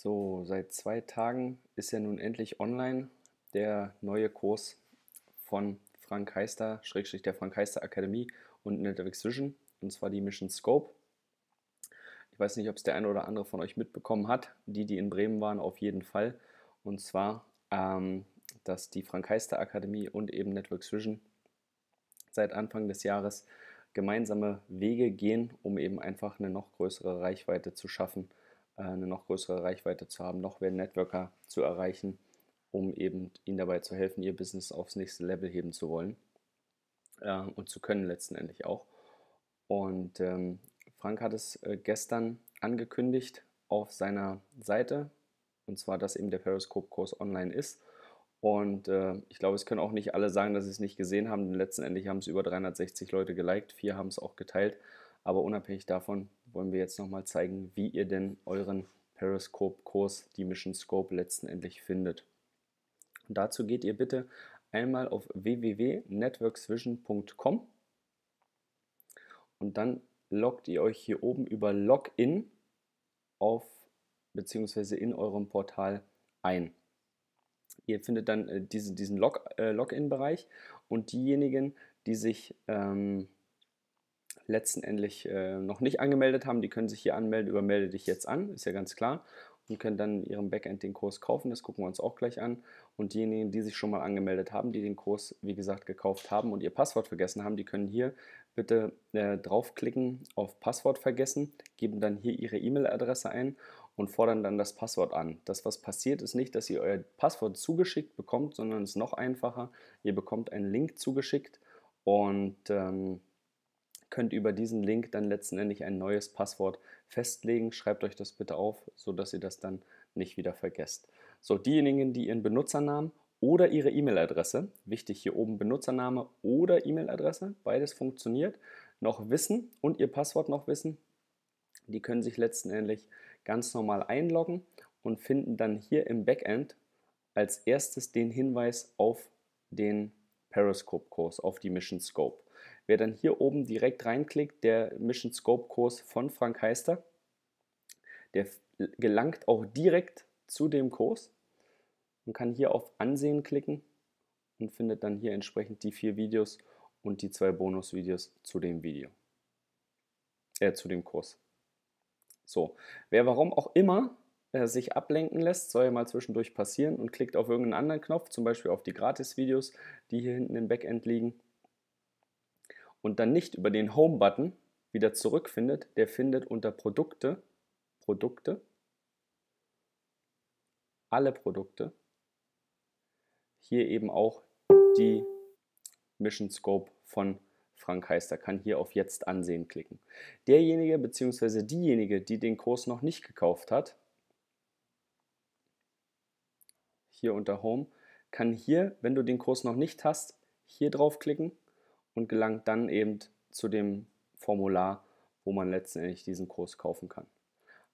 So, seit zwei Tagen ist ja nun endlich online der neue Kurs von Frank Heister, Schrägstrich der Frank Heister Akademie und Netflix Vision, und zwar die Mission Scope. Ich weiß nicht, ob es der eine oder andere von euch mitbekommen hat, die, die in Bremen waren, auf jeden Fall. Und zwar, ähm, dass die Frank Heister Akademie und eben Network Vision seit Anfang des Jahres gemeinsame Wege gehen, um eben einfach eine noch größere Reichweite zu schaffen äh, eine noch größere Reichweite zu haben, noch mehr Networker zu erreichen, um eben ihnen dabei zu helfen, ihr Business aufs nächste Level heben zu wollen äh, und zu können letztendlich auch. Und ähm, Frank hat es äh, gestern angekündigt auf seiner Seite, und zwar, dass eben der Periscope-Kurs online ist. Und äh, ich glaube, es können auch nicht alle sagen, dass sie es nicht gesehen haben, denn letztendlich haben es über 360 Leute geliked, vier haben es auch geteilt. Aber unabhängig davon wollen wir jetzt nochmal zeigen, wie ihr denn euren Periscope-Kurs, die Mission Scope, letztendlich findet. Und dazu geht ihr bitte einmal auf www.networksvision.com und dann loggt ihr euch hier oben über Login auf beziehungsweise in eurem Portal ein. Ihr findet dann äh, diesen Log, äh, Login-Bereich und diejenigen, die sich ähm, letztendlich äh, noch nicht angemeldet haben, die können sich hier anmelden, übermelde dich jetzt an, ist ja ganz klar. Und können dann in ihrem Backend den Kurs kaufen, das gucken wir uns auch gleich an. Und diejenigen, die sich schon mal angemeldet haben, die den Kurs, wie gesagt, gekauft haben und ihr Passwort vergessen haben, die können hier bitte äh, draufklicken auf Passwort vergessen, geben dann hier ihre E-Mail-Adresse ein und fordern dann das Passwort an. Das, was passiert, ist nicht, dass ihr euer Passwort zugeschickt bekommt, sondern es ist noch einfacher, ihr bekommt einen Link zugeschickt und... Ähm, könnt über diesen Link dann letztendlich ein neues Passwort festlegen. Schreibt euch das bitte auf, sodass ihr das dann nicht wieder vergesst. So, diejenigen, die ihren Benutzernamen oder ihre E-Mail-Adresse, wichtig hier oben Benutzername oder E-Mail-Adresse, beides funktioniert, noch wissen und ihr Passwort noch wissen, die können sich letztendlich ganz normal einloggen und finden dann hier im Backend als erstes den Hinweis auf den Periscope-Kurs, auf die Mission Scope. Wer dann hier oben direkt reinklickt, der Mission Scope Kurs von Frank Heister, der gelangt auch direkt zu dem Kurs und kann hier auf Ansehen klicken und findet dann hier entsprechend die vier Videos und die zwei Bonusvideos zu dem Video, äh, zu dem Kurs. So, wer warum auch immer äh, sich ablenken lässt, soll ja mal zwischendurch passieren und klickt auf irgendeinen anderen Knopf, zum Beispiel auf die Gratis-Videos, die hier hinten im Backend liegen und dann nicht über den Home-Button wieder zurückfindet, der findet unter Produkte, Produkte, alle Produkte, hier eben auch die Mission Scope von Frank Heister, kann hier auf Jetzt ansehen klicken. Derjenige bzw. diejenige, die den Kurs noch nicht gekauft hat, hier unter Home, kann hier, wenn du den Kurs noch nicht hast, hier draufklicken und gelangt dann eben zu dem Formular, wo man letztendlich diesen Kurs kaufen kann.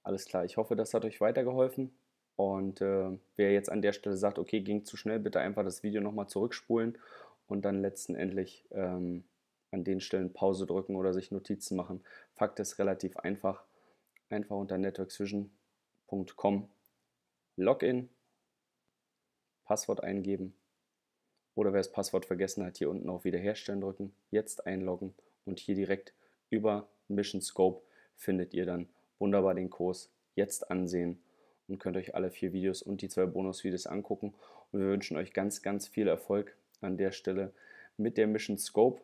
Alles klar, ich hoffe, das hat euch weitergeholfen. Und äh, wer jetzt an der Stelle sagt, okay, ging zu schnell, bitte einfach das Video nochmal zurückspulen und dann letztendlich ähm, an den Stellen Pause drücken oder sich Notizen machen. Fakt ist relativ einfach. Einfach unter networksvision.com Login, Passwort eingeben oder wer das Passwort vergessen hat, hier unten auf Wiederherstellen drücken, jetzt einloggen und hier direkt über Mission Scope findet ihr dann wunderbar den Kurs jetzt ansehen und könnt euch alle vier Videos und die zwei Bonusvideos angucken. Und wir wünschen euch ganz, ganz viel Erfolg an der Stelle mit der Mission Scope.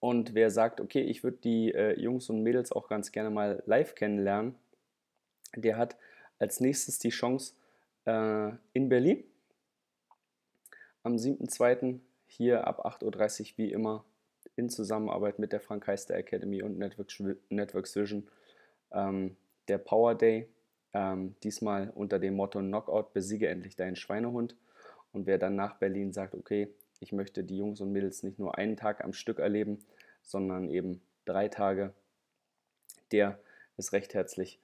Und wer sagt, okay, ich würde die äh, Jungs und Mädels auch ganz gerne mal live kennenlernen, der hat als nächstes die Chance äh, in Berlin am 7.2. hier ab 8.30 Uhr wie immer in Zusammenarbeit mit der Frank Heister Academy und Networks, Vision ähm, der Power Day. Ähm, diesmal unter dem Motto Knockout, besiege endlich deinen Schweinehund. Und wer dann nach Berlin sagt, okay, ich möchte die Jungs und Mädels nicht nur einen Tag am Stück erleben, sondern eben drei Tage, der ist recht herzlich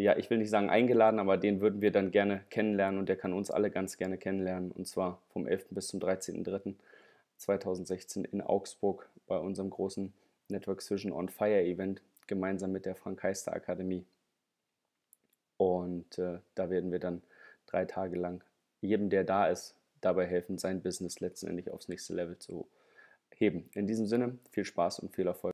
ja, ich will nicht sagen eingeladen, aber den würden wir dann gerne kennenlernen und der kann uns alle ganz gerne kennenlernen. Und zwar vom 11. bis zum 13.03.2016 in Augsburg bei unserem großen Network Vision on Fire Event gemeinsam mit der Frank Heister Akademie. Und äh, da werden wir dann drei Tage lang jedem, der da ist, dabei helfen, sein Business letztendlich aufs nächste Level zu heben. In diesem Sinne, viel Spaß und viel Erfolg.